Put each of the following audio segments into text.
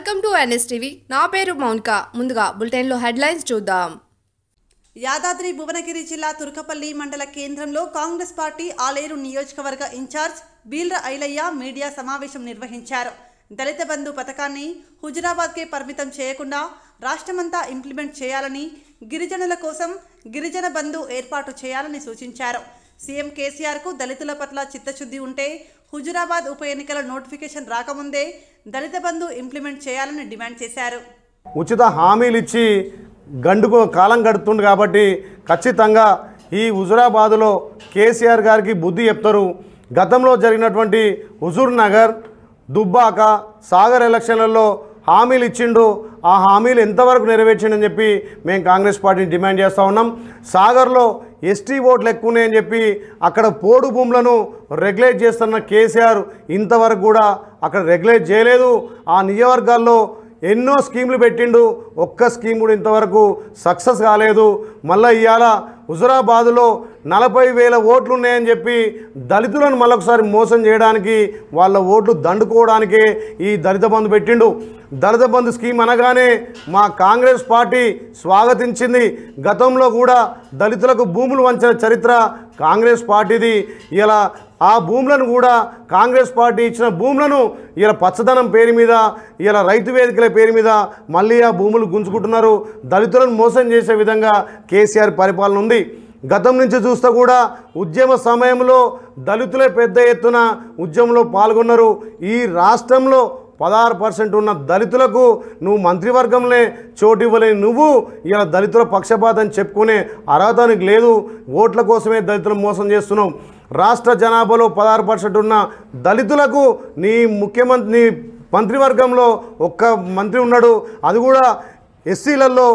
welcome to NSTV నా పేరు మౌనిక ముందుగా బులెటిన్లో హెడ్లైన్స్ చూద్దాం యాదాద్రి భువనగిరి జిల్లా తుర్కపల్లి మండల కేంద్రంలో కాంగ్రెస్ పార్టీ ఆలేరు నియోజకవర్గ ఇన్ఛార్జ్ బీల్ర ఐలయ్య మీడియా సమావేశం నిర్వహించారు దళిత బంధు పథకాన్ని హుజురాబాద్కే పరిమితం చేయకుండా రాష్ట్రమంతా ఇంప్లిమెంట్ చేయాలని గిరిజనుల కోసం గిరిజన బంధు ఏర్పాటు చేయాలని సూచించారు సీఎం కేసీఆర్కు దళితుల పట్ల చిత్తశుద్ధి ఉంటే హుజురాబాద్ ఉప ఎన్నికల నోటిఫికేషన్ రాకముందే దళిత బంధు ఇంప్లిమెంట్ చేయాలని డిమాండ్ చేశారు ఉచిత హామీలు ఇచ్చి గండుకు కాలం గడుతుంది కాబట్టి ఖచ్చితంగా ఈ హుజురాబాదులో కేసీఆర్ గారికి బుద్ధి చెప్తారు గతంలో జరిగినటువంటి హుజూర్ నగర్ దుబ్బాక సాగర్ ఎలక్షన్లలో హామీలు ఇచ్చిండు ఆ హామీలు ఎంతవరకు నెరవేర్చిండని చెప్పి మేము కాంగ్రెస్ పార్టీని డిమాండ్ చేస్తూ ఉన్నాం సాగర్లో ఎస్టీ ఓట్లు ఎక్కువనే చెప్పి అక్కడ పోడు భూములను రెగ్యులేట్ చేస్తున్న కేసీఆర్ ఇంతవరకు కూడా అక్కడ రెగ్యులేట్ చేయలేదు ఆ నియోజకవర్గాల్లో ఎన్నో స్కీములు పెట్టిండు ఒక్క స్కీమ్ కూడా ఇంతవరకు సక్సెస్ కాలేదు మళ్ళీ ఇవాళ హుజురాబాదులో నలభై వేల ఓట్లు ఉన్నాయని చెప్పి దళితులను మరొకసారి మోసం చేయడానికి వాళ్ళ ఓట్లు దండుకోవడానికే ఈ దళిత బంధు పెట్టిండు దళిత బంధు స్కీమ్ అనగానే మా కాంగ్రెస్ పార్టీ స్వాగతించింది గతంలో కూడా దళితులకు భూములు వంచిన చరిత్ర కాంగ్రెస్ పార్టీది ఇలా ఆ భూములను కూడా కాంగ్రెస్ పార్టీ ఇచ్చిన భూములను ఇలా పచ్చదనం పేరు మీద ఇలా రైతు వేదికల పేరు మీద మళ్ళీ ఆ భూములు గుంజుకుంటున్నారు దళితులను మోసం చేసే విధంగా కేసీఆర్ పరిపాలన ఉంది గతం నుంచి చూస్తే కూడా ఉద్యమ సమయంలో దళితులే పెద్ద ఎత్తున ఉద్యమంలో పాల్గొన్నారు ఈ రాష్ట్రంలో పదహారు పర్సెంట్ ఉన్న దళితులకు నువ్వు మంత్రివర్గంలో చోటు ఇవ్వలేని నువ్వు ఇలా దళితుల పక్షపాతం చెప్పుకునే అర్హత లేదు ఓట్ల కోసమే దళితులు మోసం చేస్తున్నావు రాష్ట్ర జనాభాలో పదహారు పర్సెంట్ ఉన్న దళితులకు నీ ముఖ్యమంత్రి నీ మంత్రివర్గంలో ఒక్క మంత్రి ఉన్నాడు అది కూడా ఎస్సీలలో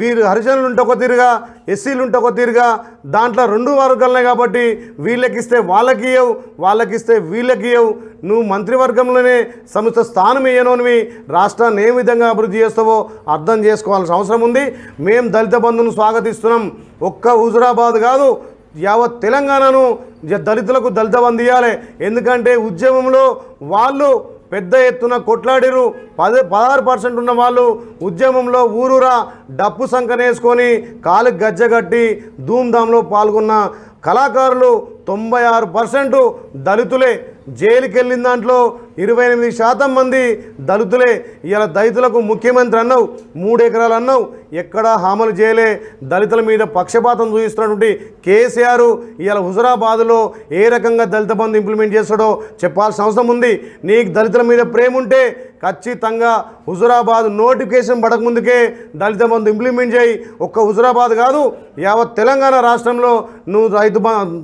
వీరు హరిజనులు ఉంటే ఒక తీరుగా ఎస్సీలు ఉంటే ఒక తీరుగా దాంట్లో రెండు వర్గాలనే కాబట్టి వీళ్ళకిస్తే వాళ్ళకి ఇవ్వవు వాళ్ళకిస్తే వీళ్ళకి ఇవ్వవు నువ్వు మంత్రివర్గంలోనే సంస్థ స్థానం అని రాష్ట్రాన్ని ఏ విధంగా అభివృద్ధి చేస్తావో అర్థం చేసుకోవాల్సిన అవసరం ఉంది మేము దళిత బంధువును స్వాగతిస్తున్నాం ఒక్క హుజురాబాద్ కాదు యావత్ తెలంగాణను దళితులకు దళిత బంధు ఎందుకంటే ఉద్యమంలో వాళ్ళు పెద్ద ఎత్తున కొట్లాడిరు పద పదహారు పర్సెంట్ ఉన్న వాళ్ళు ఉద్యమంలో ఊరురా డప్పు సంకనేసుకొని కాలు గజ్జగట్టి ధూమ్ధామ్లో పాల్గొన్న కళాకారులు తొంభై ఆరు పర్సెంటు దళితులే జైలుకెళ్ళిన దాంట్లో ఇరవై ఎనిమిది శాతం మంది దళితులే ఇలా దళితులకు ముఖ్యమంత్రి అన్నావు మూడు ఎకరాలు అన్నావు ఎక్కడా హామీలు చేయలే దళితుల మీద పక్షపాతం చూపిస్తున్నటువంటి కేసీఆర్ ఇలా హుజరాబాద్లో ఏ రకంగా దళిత బంధు ఇంప్లిమెంట్ చేస్తాడో చెప్పాల్సిన అవసరం ఉంది నీకు దళితుల మీద ప్రేమ ఉంటే ఖచ్చితంగా హుజురాబాద్ నోటిఫికేషన్ పడకముందుకే దళిత బంధు ఇంప్లిమెంట్ చేయి ఒక్క హుజురాబాద్ కాదు యావత్ తెలంగాణ రాష్ట్రంలో నువ్వు రైతు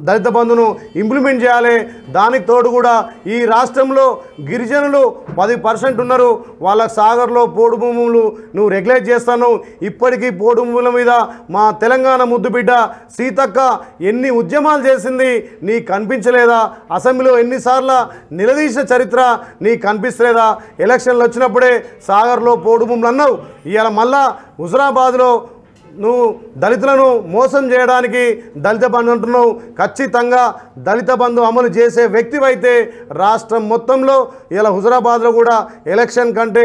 దళిత బంధును ఇంప్లిమెంట్ చేయాలి దానికి తోడు కూడా ఈ రాష్ట్రంలో గిరిజనులు పది పర్సెంట్ ఉన్నారు వాళ్ళ సాగర్లో పోడు భూములు నువ్వు రెగ్యులేట్ చేస్తాను ఇప్పటికీ పోడు భూముల మీద మా తెలంగాణ ముద్దుబిడ్డ సీతక్క ఎన్ని ఉద్యమాలు చేసింది నీ కనిపించలేదా అసెంబ్లీలో ఎన్నిసార్లు నిలదీసిన చరిత్ర నీ కనిపిస్తలేదా ఎలక్షన్లు వచ్చినప్పుడే సాగర్లో పోడు భూములు అన్నావు ఇవాళ మళ్ళా హుజరాబాద్లో నువ్వు దళితులను మోసం చేయడానికి దళిత బంధు అంటున్నావు ఖచ్చితంగా దళిత బంధు అమలు చేసే వ్యక్తివైతే రాష్ట్రం మొత్తంలో ఇలా హుజరాబాద్లో కూడా ఎలక్షన్ కంటే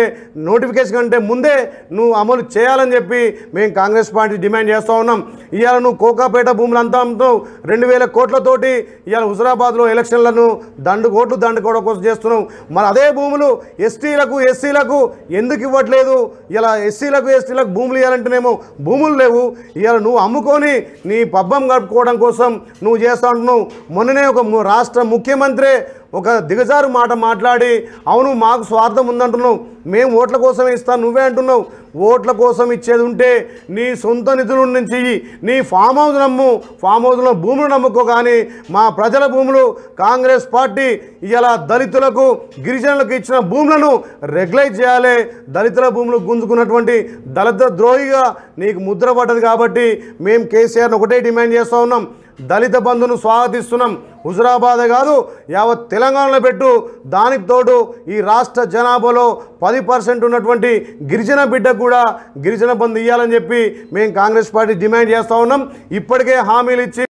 నోటిఫికేషన్ కంటే ముందే నువ్వు అమలు చేయాలని చెప్పి మేము కాంగ్రెస్ పార్టీ డిమాండ్ చేస్తూ ఉన్నాం ఇవాళ నువ్వు కోకాపేట అంతా అమ్ముతావు రెండు వేల కోట్లతోటి ఇవాళ హుజరాబాద్లో ఎలక్షన్లను దండు కోట్లు దండు కోసం చేస్తున్నావు మరి అదే భూములు ఎస్టీలకు ఎస్సీలకు ఎందుకు ఇవ్వట్లేదు ఇలా ఎస్సీలకు ఎస్టీలకు భూములు ఇవ్వాలంటేనేమో భూములు లేవు ఇవాళ నువ్వు అమ్ముకొని నీ పబ్బం గడుపుకోవడం కోసం నువ్వు చేస్తా ఉంటున్నావు మొన్ననే ఒక రాష్ట్ర ముఖ్యమంత్రి ఒక దిగజారు మాట మాట్లాడి అవును మాకు స్వార్థం ఉందంటున్నావు మేము ఓట్ల కోసమే ఇస్తాను నువ్వే అంటున్నావు ఓట్ల కోసం ఇచ్చేది ఉంటే నీ సొంత నిధుల నుంచి నీ ఫామ్ హౌస్ నమ్ము ఫామ్ హౌస్లో భూములు నమ్ముకో కానీ మా ప్రజల భూములు కాంగ్రెస్ పార్టీ ఇలా దళితులకు గిరిజనులకు ఇచ్చిన భూములను రెగ్యులైజ్ చేయాలి దళితుల భూములు గుంజుకున్నటువంటి దళిత ద్రోహిగా నీకు ముద్ర పడ్డది కాబట్టి మేము కేసీఆర్ని ఒకటే డిమాండ్ చేస్తూ ఉన్నాం దళిత బంధును స్వాగతిస్తున్నాం హుజురాబాద్ కాదు యావత్ తెలంగాణలో పెట్టు దానికి తోడు ఈ రాష్ట్ర జనాభాలో పది పర్సెంట్ ఉన్నటువంటి గిరిజన బిడ్డకు కూడా గిరిజన బంధు ఇవ్వాలని చెప్పి మేము కాంగ్రెస్ పార్టీ డిమాండ్ చేస్తూ ఉన్నాం ఇప్పటికే హామీలు ఇచ్చి